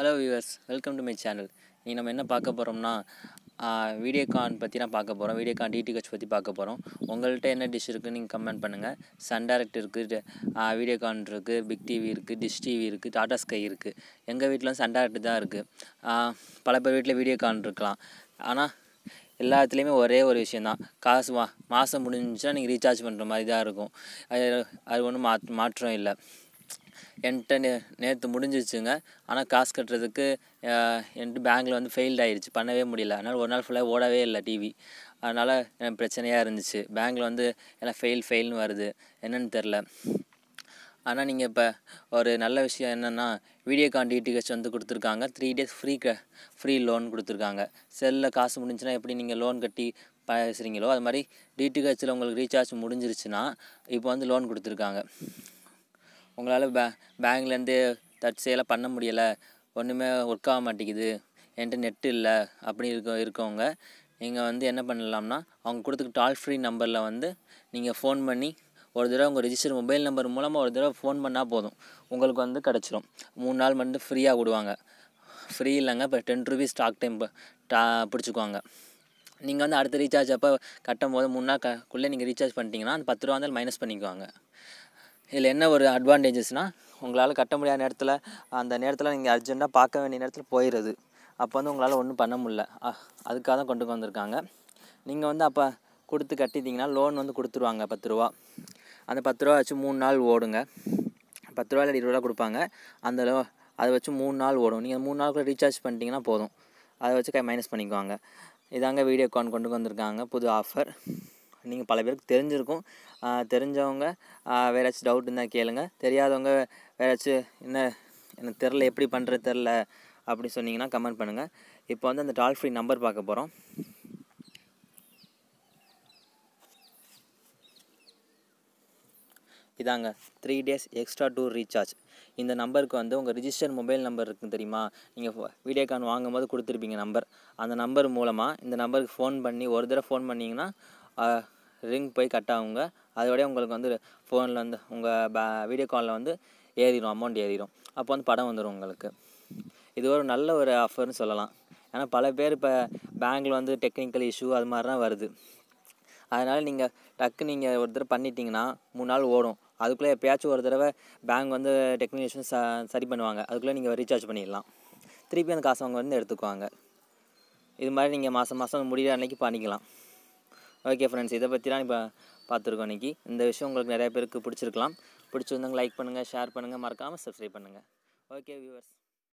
hello viewers welcome to my channel இன்றைக்கி நம்ம என்ன பார்க்க போகிறோம்னா வீடியோகான் பற்றி தான் பார்க்க போகிறோம் வீடியோகான் டிடிஹெச் பற்றி பார்க்க போகிறோம் உங்கள்கிட்ட என்ன டிஷ் இருக்குன்னு நீங்கள் கமெண்ட் பண்ணுங்கள் சன் டேரக்ட் இருக்குது வீடியோகான் இருக்குது பிக் டிவி இருக்குது டிஷ் டிவி இருக்குது டாடா ஸ்கை இருக்குது எங்கள் வீட்டிலும் சன் டேரக்ட் தான் இருக்குது பல பேர் வீட்டில் வீடியோகான் இருக்கலாம் ஆனால் எல்லாத்துலேயுமே ஒரே ஒரு விஷயந்தான் காசு மா மாதம் முடிஞ்சுன்னா நீங்கள் ரீசார்ஜ் பண்ணுற மாதிரி தான் இருக்கும் அது அது ஒன்றும் மாற்றம் இல்லை என்கிட்ட நே நேற்று முடிஞ்சிச்சுங்க ஆனால் காசு கட்டுறதுக்கு என்கிட்ட பேங்கில் வந்து ஃபெயில்ட் ஆகிடுச்சு பண்ணவே முடியல அதனால் ஒரு நாள் ஃபுல்லாக ஓடவே இல்லை டிவி அதனால் எனக்கு பிரச்சனையாக இருந்துச்சு பேங்கில் வந்து எல்லாம் ஃபெயில் ஃபெயில்னு வருது என்னன்னு தெரில ஆனால் நீங்கள் இப்போ ஒரு நல்ல விஷயம் என்னென்னா கான் டிடிஹெச் வந்து கொடுத்துருக்காங்க த்ரீ டேஸ் ஃப்ரீ க ஃப்ரீ லோன் கொடுத்துருக்காங்க செல்லில் காசு முடிஞ்சுன்னா எப்படி நீங்கள் லோன் கட்டி பேசுகிறீங்களோ அது மாதிரி டிடிஹெச்சில் உங்களுக்கு ரீசார்ஜ் முடிஞ்சிருச்சுன்னா இப்போ வந்து லோன் கொடுத்துருக்காங்க உங்களால் பே பேங்க்லேருந்து தற்செயலாக பண்ண முடியலை ஒன்றுமே ஒர்க் ஆக மாட்டேங்குது என்கிட்ட நெட்டு இல்லை அப்படி இருக்க இருக்கவங்க நீங்கள் வந்து என்ன பண்ணலாம்னா அவங்க கொடுத்துக்க டால் ஃப்ரீ நம்பரில் வந்து நீங்கள் ஃபோன் பண்ணி ஒரு தடவை உங்கள் ரிஜிஸ்டர் மொபைல் நம்பர் மூலமாக ஒரு தடவை ஃபோன் பண்ணால் போதும் உங்களுக்கு வந்து கிடச்சிரும் மூணு நாள் மட்டும் ஃப்ரீயாக விடுவாங்க ஃப்ரீ இல்லைங்க இப்போ டென் ருபீஸ் ஸ்டாக் டைம் டா பிடிச்சிக்குவாங்க நீங்கள் வந்து அடுத்த ரீசார்ஜ் அப்போ கட்டும் போது மூணு நாள் குள்ளே நீங்கள் ரீசார்ஜ் பண்ணிட்டீங்கன்னா அந்த பத்து ரூபா இருந்தாலும் மைனஸ் பண்ணிக்குவாங்க இதில் என்ன ஒரு அட்வான்டேஜஸ்னால் உங்களால் கட்ட முடியாத நேரத்தில் அந்த நேரத்தில் நீங்கள் அர்ஜெண்ட்டாக பார்க்க வேண்டிய நேரத்தில் போயிடுது அப்போ வந்து உங்களால் ஒன்றும் பண்ண முடில அதுக்காக தான் கொண்டு வந்திருக்காங்க நீங்கள் வந்து அப்போ கொடுத்து கட்டிட்டீங்கன்னா லோன் வந்து கொடுத்துருவாங்க பத்து ரூபா அந்த பத்து ரூபா வச்சு மூணு நாள் ஓடுங்க பத்து ரூபா இல்லை இருபது ரூபா கொடுப்பாங்க அந்த லோ அதை வச்சு மூணு நாள் ஓடும் நீங்கள் மூணு கூட ரீசார்ஜ் பண்ணிட்டீங்கன்னா போதும் அதை வச்சு கை மைனஸ் பண்ணிக்குவாங்க இதாங்க வீடியோ கான் கொண்டு வந்திருக்காங்க புது ஆஃபர் நீங்கள் பல பேருக்கு தெரிஞ்சிருக்கும் தெரிஞ்சவங்க வேறு ஏதாச்சும் டவுட் இருந்தால் கேளுங்க தெரியாதவங்க வேறு ஏதாச்சும் என்ன எனக்கு தெரில எப்படி பண்ணுறது தெரில அப்படின்னு சொன்னீங்கன்னா கமெண்ட் பண்ணுங்கள் இப்போ வந்து அந்த டால் ஃப்ரீ நம்பர் பார்க்க போகிறோம் இதாங்க three days extra to recharge இந்த நம்பருக்கு வந்து உங்கள் ரிஜிஸ்டர் மொபைல் நம்பர் இருக்குது தெரியுமா நீங்கள் வீடியோ வாங்கும் போது கொடுத்துருப்பீங்க நம்பர் அந்த நம்பர் மூலமாக இந்த நம்பருக்கு ஃபோன் பண்ணி ஒரு தடவை ஃபோன் பண்ணிங்கன்னா ரிங் போய் கட் ஆகுங்க அதோடய உங்களுக்கு வந்து ஃபோனில் வந்து உங்கள் ப வீடியோ காலில் வந்து ஏறிடும் அமௌண்ட் ஏறிடும் அப்போ வந்து படம் வந்துடும் உங்களுக்கு இது ஒரு நல்ல ஒரு ஆஃபர்னு சொல்லலாம் ஏன்னா பல பேர் இப்போ பேங்க்கில் வந்து டெக்னிக்கல் இஷ்யூ அது மாதிரிலாம் வருது அதனால் நீங்கள் டக்கு நீங்கள் ஒரு தடவை பண்ணிட்டீங்கன்னா மூணு நாள் ஓடும் அதுக்குள்ளே எப்பயாச்சும் ஒரு தடவை பேங்க் வந்து டெக்னீஷியன் ச சரி பண்ணுவாங்க அதுக்குள்ளே நீங்கள் ரீசார்ஜ் பண்ணிடலாம் திருப்பி அந்த காசு அவங்க வந்து எடுத்துக்குவாங்க இது மாதிரி நீங்கள் மாதம் மாதம் முடிகிற அன்றைக்கி பண்ணிக்கலாம் ஓகே ஃப்ரெண்ட்ஸ் இதை பற்றிலாம் இப்போ பார்த்துருக்கோம் இன்றைக்கி இந்த விஷயம் உங்களுக்கு நிறையா பேருக்கு பிடிச்சிருக்கலாம் பிடிச்சிருந்தவங்க லைக் பண்ணுங்கள் ஷேர் பண்ணுங்கள் மறக்காமல் சப்ஸ்கிரைப் பண்ணுங்கள் ஓகே வியூவர்ஸ்